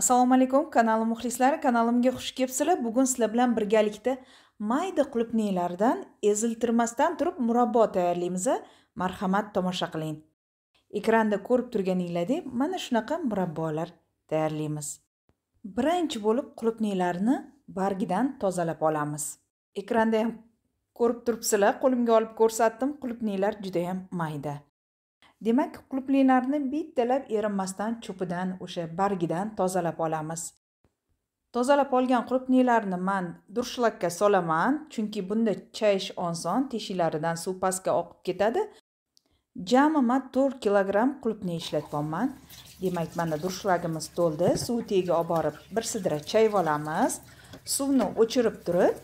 assalomu alaykum kanalim muxlislari kanalimga xush kelibsizlar bugun sizlar bilan birgalikda mayda qulupnaylardan eziltirmasdan turib murabbo tayyorlaymiz marhamat tomosha qiling ekranda ko'rib turganinglardek mana shunaqa murabbolar tayyorlaymiz birinchi bo'lib qulupnaylarni bargidan tozalab olamiz ekranda ham ko'rib turibsizlar qo'limga olib ko'rsatdim juda ham mayda demak quluplinarni bittalab erinmasdan cho'pidan o'sha bargidan tozalab olamiz tozalab olgan qulupnilarni man durshlakka solaman chunki bunda chayish oson teshiklaridan suv pastga oqib ketadi jami man to'rt kilogramm qulupni ishlatyapman demak mana durshlagimiz to'ldi suv tagiga olib borib bir sidra chayib olamiz suvni o'chirib turib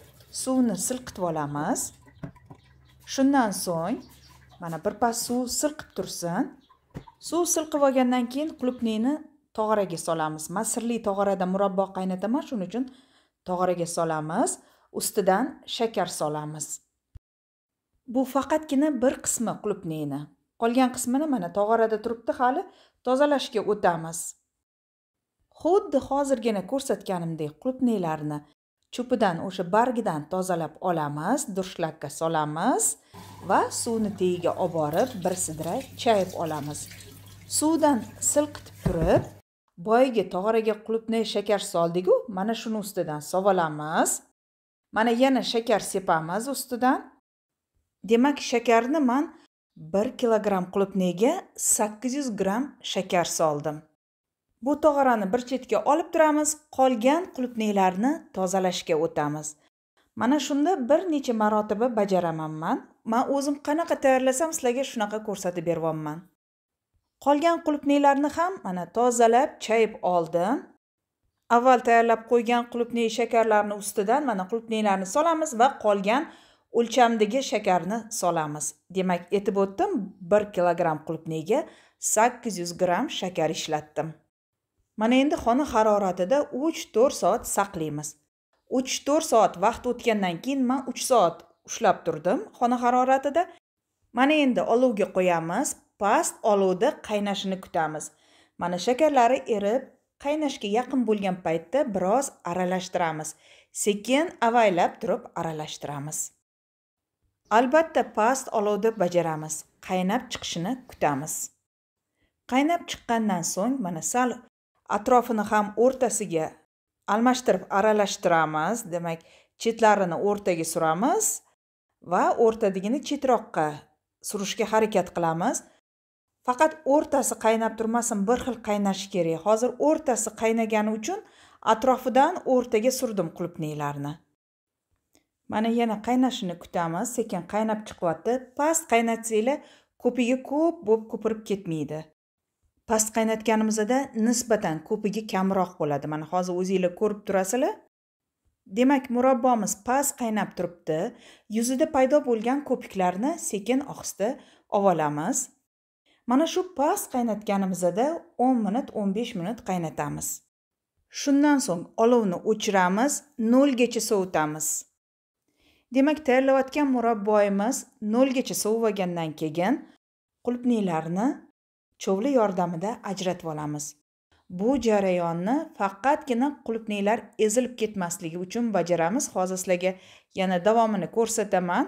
suvni silqitib olamiz shundan so'ng mana pas suv silqib tursin suv silqib olgandan keyin qulupnikni tog'oraga solamiz mana sirli tog'orada murabbo qaynataman shuning uchun tog'oraga solamiz ustidan shakar solamiz bu faqatgina bir qismi qulupnikni qolgan qismini mana tog'orada turibdi hali tozalashga o'tamiz xuddi hozirgina ko'rsatganimdek qulupniklarni cho'pidan o'sha bargidan tozalab olamiz durshlakka solamiz va suvni tagiga olib borib bir sidra chayib olamiz suvdan silqitib turib boyagi tog'oraga qulupnay shakar soldiku mana shuni ustidan sovolamiz mana yana shakar sepamiz ustidan demak shakarni man bir kilogramm qulupnayga sakkiz yuz gramm shakar soldim bu tog'orani bir chetga olib turamiz qolgan qulupnaylarni tozalashga o'tamiz mana shunda bir necha marotaba bajaraman man man o'zim qanaqa tayyorlasam sizlarga shunaqa ko'rsatib beryapman qolgan qulupnaylarni ham mana tozalab chayib oldim avval tayyorlab qo'ygan qulupnay shakarlarni ustidan mana qulupnaylarni solamiz va qolgan o'lchamdagi shakarni solamiz demak aytib o'tdim bir kilogramm qulupnayga sakkiz yuz gramm shakar ishlatdim mana endi xona haroratida uch to'rt soat saqlaymiz uch to'rt soat vaqt o'tgandan keyin man uch soat ushlab turdim xona haroratida mana endi olovga qo'yamiz past olovda qaynashini kutamiz mana shakarlari erib qaynashga yaqin bo'lgan paytda biroz aralashtiramiz sekin avaylab turib aralashtiramiz albatta past olovda bajaramiz qaynab chiqishini kutamiz qaynab chiqqandan so'ng mana sal atrofini ham o'rtasiga almashtirib aralashtiramiz demak chetlarini o'rtaga suramiz va o'rtadagini chetroqqa surishga harakat qilamiz faqat o'rtasi qaynab turmasin bir xil qaynashi kerak hozir o'rtasi qaynagani uchun atrofidan o'rtaga surdim qulupniklarni mana yana qaynashini kutamiz sekin qaynab chiqyapti past qaynatsanglar ko'piga ko'p bo'lib ko'pirib ketmaydi past qaynatganimizda nisbatan ko'pigi kamroq bo'ladi mana hozir o'zinglar ko'rib turasizlar demak murabbomiz past qaynab turibdi yuzida paydo bo'lgan ko'piklarni sekin ohista olamiz mana shu past qaynatganimizda 10 minut 15 minut qaynatamiz shundan so'ng olovni o'chiramiz 0 gacha sovutamiz demak tayyorlayotgan murabboyimiz 0 gacha olgandan keyin qulupniylarni chovli yordamida ajratib olamiz bu jarayonni faqatgina qulupnaylar ezilib ketmasligi uchun bajaramiz hozir sizlarga yana davomini ko'rsataman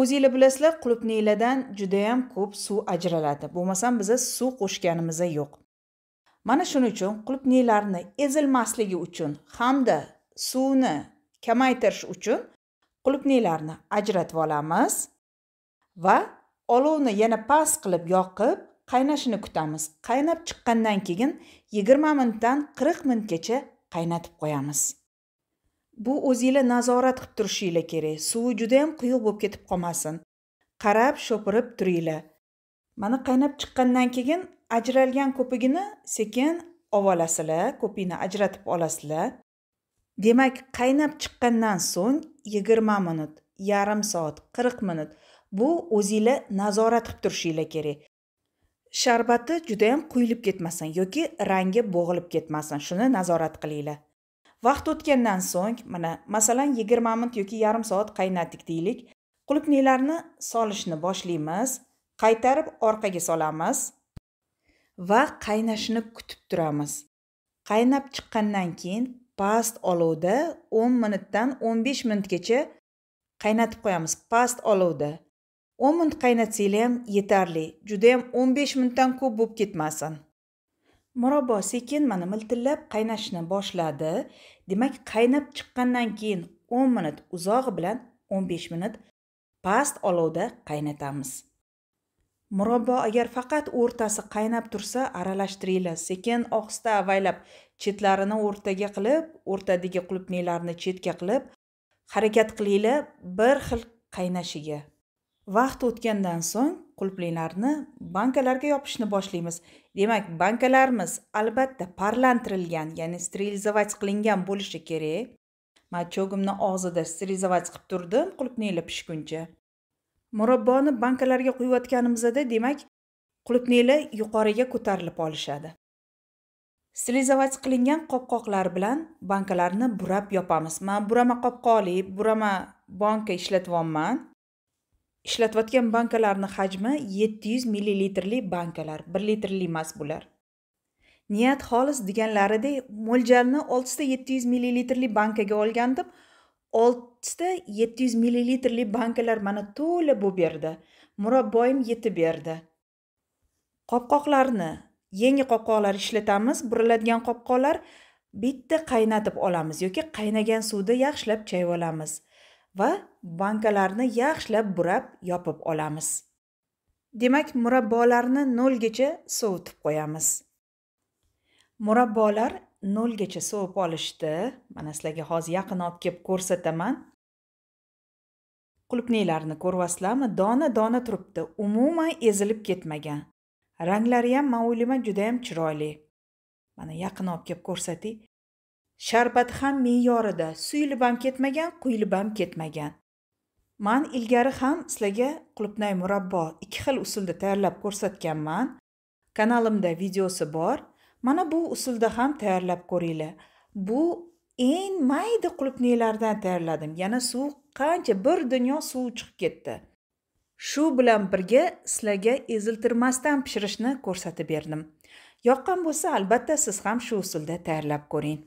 o'zinglar bilasizlar qulupnaylardan judayam ko'p suv ajraladi bo'lmasam biza suv qo'shganimiz yo'q mana shuning uchun qulupnaylarni ezilmasligi uchun hamda suvni kamaytirish uchun qulupnaylarni ajratib olamiz va olovni yana past qilib yoqib qaynashini kutamiz qaynab chiqqandan keyin 20 minutdan 40 minutgacha qaynatib qo'yamiz bu o'zinglar nazorat qilib turishingiz kerak suvi juda ham quyuq bo'lib ketib qolmasin qarab sho'pirib turinglar mana qaynab chiqqandan keyin ajralgan ko'pigini sekin ovolasizlar ko'pikni ajratib olasizlar demak qaynab chiqqandan so'ng 20 minut yarim soat 40 minut bu o'zinglar nazorat qilib turishingiz kerak sharbati judayam quyilib ketmasin yoki rangi bo'g'ilib ketmasin shuni nazorat qilinglar vaqt o'tgandan so'ng mana masalan yigirma minut yoki yarim soat qaynatdik deylik qulupnilarni solishni boshlaymiz qaytarib orqaga solamiz va qaynashini kutib turamiz qaynab chiqqandan keyin past olovda o'n minutdan o'n besh minutgacha qaynatib qo'yamiz past olovda o'n minut qaynatsanglar ham yetarli judayam o'n besh minutdan ko'p bo'lib ketmasin murabbo sekin mana miltillab qaynashni boshladi demak qaynab chiqqandan keyin o'n minut uzog'i bilan o'n besh minut past olovda qaynatamiz murabbo agar faqat o'rtasi qaynab tursa aralashtiringlar sekin ohista avaylab chetlarini o'rtaga qilib o'rtadagi qulupnaylarni chetga qilib harakat qilinglar bir xil qaynashiga vaqt o'tgandan so'ng qulpliklarni bankalarga yopishni boshlaymiz demak bankalarimiz albatta parlantirilgan ya'ni sterilizovать qilingan bo'lishi kerak man cho'gimni og'zida sterilizovat qilib turdim qulupni pishguncha murabboni bankalarga quyayotganimizda demak qulupni yuqoriga ko'tarilib olishadi sterilizovat qilingan qopqoqlar bilan bankalarni burab yopamiz man burama qopqoqli burama banka ishlatyapman ishlatayotgan bankalarni hajmi 700 millilitrli bankalar 1 litrli emas bular niyat xolis deganlaridek mo'ljalni 6 ta 700 millilitrli bankaga olgan deb 6 ta 700 millilitrli bankalar mana to'la bo'lib berdi murabboyim yetib berdi qopqoqlarni yangi qopqoqlar ishlatamiz buriladigan qopqoqlar bitta qaynatib olamiz yoki qaynagan suvda yaxshilab chayib olamiz va bankalarni yaxshilab burab yopib olamiz demak murabbolarni nolgacha sovutib qo'yamiz murabbolar nolgacha sovib olishdi mana sizlarga hozir yaqin olib kelib ko'rsataman Qulupnilarni ko'ryapsizlarmi dona dona turibdi umuman ezilib ketmagan ranglari ham man o'ylayman judayam chiroyli mana yaqin olib kelib ko'rsating sharbat ham me'yorida suyilib ham ketmagan quyilib ham ketmagan man ilgari ham sizlarga qulupnay murabbo ikki xil usulda tayyorlab ko'rsatganman kanalimda videosi bor mana bu usulda ham tayyorlab ko'ringlar bu eng mayda qulupnaylardan tayyorladim yana suv qancha bir dunyo suv chiqib ketdi shu bilan birga sizlarga eziltirmasdan pishirishni ko'rsatib berdim yoqqan bo'lsa albatta siz ham shu usulda tayyorlab ko'ring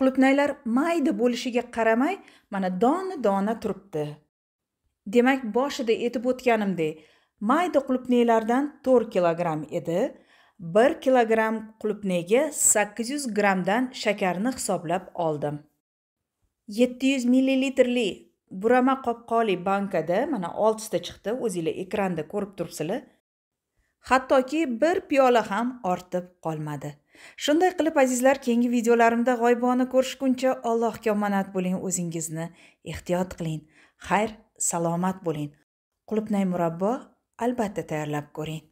qulupnaylar mayda bo'lishiga qaramay mana dona dona turibdi demak boshida aytib o'tganimdek mayda qulupnaylardan to'rt kilogramm edi bir kilogramm qulupnayga sakkiz yuz grammdan shakarni hisoblab oldim yetti yuz millilitrli burama qopqoli bankada mana oltita chiqdi o'zinglar ekranda ko'rib turibsizlar hattoki bir piyola ham ortib qolmadi shunday qilib azizlar keyingi videolarimda g'oyibona ko'rishguncha allohga omonat bo'ling o'zingizni ehtiyot qiling xayr salomat bo'ling qulupnay murabbo albatta tayyorlab ko'ring